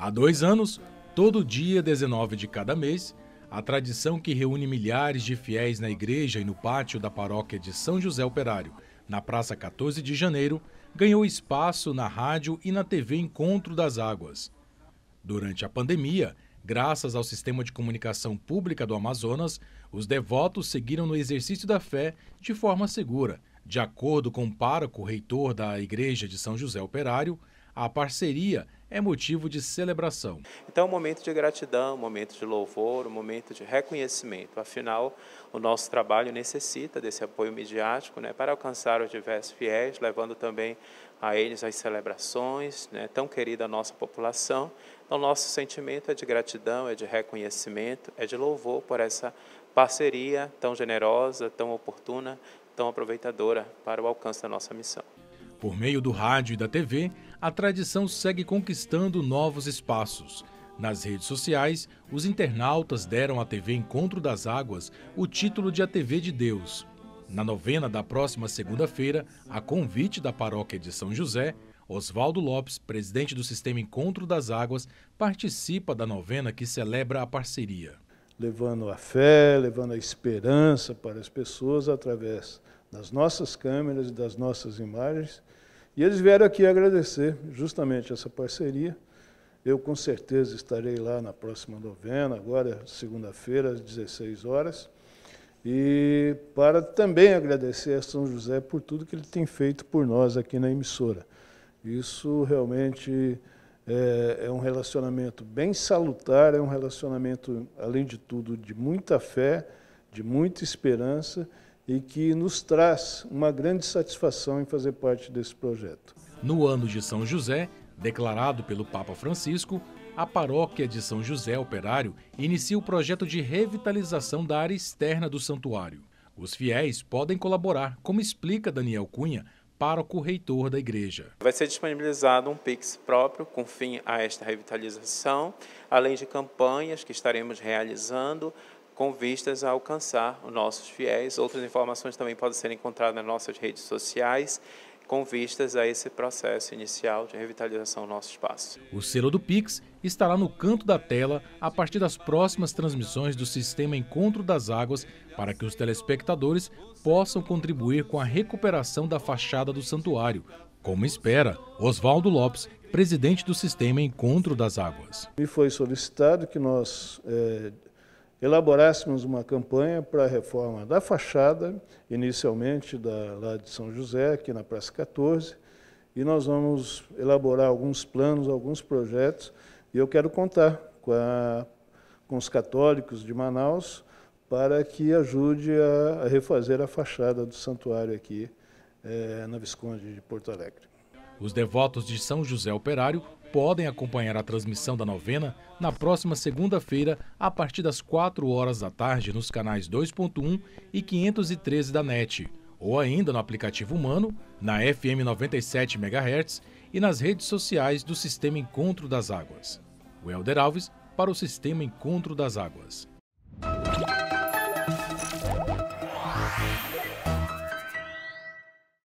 Há dois anos, todo dia 19 de cada mês, a tradição que reúne milhares de fiéis na igreja e no pátio da paróquia de São José Operário, na Praça 14 de Janeiro, ganhou espaço na rádio e na TV Encontro das Águas. Durante a pandemia, graças ao sistema de comunicação pública do Amazonas, os devotos seguiram no exercício da fé de forma segura. De acordo com o pároco reitor da Igreja de São José Operário, a parceria é motivo de celebração. Então, um momento de gratidão, um momento de louvor, um momento de reconhecimento. Afinal, o nosso trabalho necessita desse apoio midiático né, para alcançar os diversos fiéis, levando também a eles as celebrações, né, tão querida nossa população. Então, nosso sentimento é de gratidão, é de reconhecimento, é de louvor por essa parceria tão generosa, tão oportuna, tão aproveitadora para o alcance da nossa missão. Por meio do rádio e da TV, a tradição segue conquistando novos espaços. Nas redes sociais, os internautas deram à TV Encontro das Águas o título de A TV de Deus. Na novena da próxima segunda-feira, a convite da paróquia de São José, Oswaldo Lopes, presidente do Sistema Encontro das Águas, participa da novena que celebra a parceria. Levando a fé, levando a esperança para as pessoas através das nossas câmeras e das nossas imagens. E eles vieram aqui agradecer justamente essa parceria. Eu, com certeza, estarei lá na próxima novena, agora, segunda-feira, às 16 horas. E para também agradecer a São José por tudo que ele tem feito por nós aqui na emissora. Isso realmente é, é um relacionamento bem salutar, é um relacionamento, além de tudo, de muita fé, de muita esperança e que nos traz uma grande satisfação em fazer parte desse projeto. No ano de São José, declarado pelo Papa Francisco, a paróquia de São José Operário inicia o projeto de revitalização da área externa do santuário. Os fiéis podem colaborar, como explica Daniel Cunha, para o corretor da igreja. Vai ser disponibilizado um Pix próprio com fim a esta revitalização, além de campanhas que estaremos realizando com vistas a alcançar os nossos fiéis. Outras informações também podem ser encontradas nas nossas redes sociais com vistas a esse processo inicial de revitalização do nosso espaço. O selo do Pix estará no canto da tela a partir das próximas transmissões do sistema Encontro das Águas para que os telespectadores possam contribuir com a recuperação da fachada do santuário, como espera Oswaldo Lopes, presidente do sistema Encontro das Águas. Me foi solicitado que nós é, elaborássemos uma campanha para a reforma da fachada, inicialmente da, lá de São José, aqui na Praça 14, e nós vamos elaborar alguns planos, alguns projetos, e eu quero contar com, a, com os católicos de Manaus para que ajude a, a refazer a fachada do santuário aqui é, na Visconde de Porto Alegre. Os devotos de São José Operário podem acompanhar a transmissão da novena na próxima segunda-feira, a partir das 4 horas da tarde, nos canais 2.1 e 513 da NET, ou ainda no aplicativo Humano, na FM 97 MHz e nas redes sociais do Sistema Encontro das Águas. Helder Alves para o Sistema Encontro das Águas.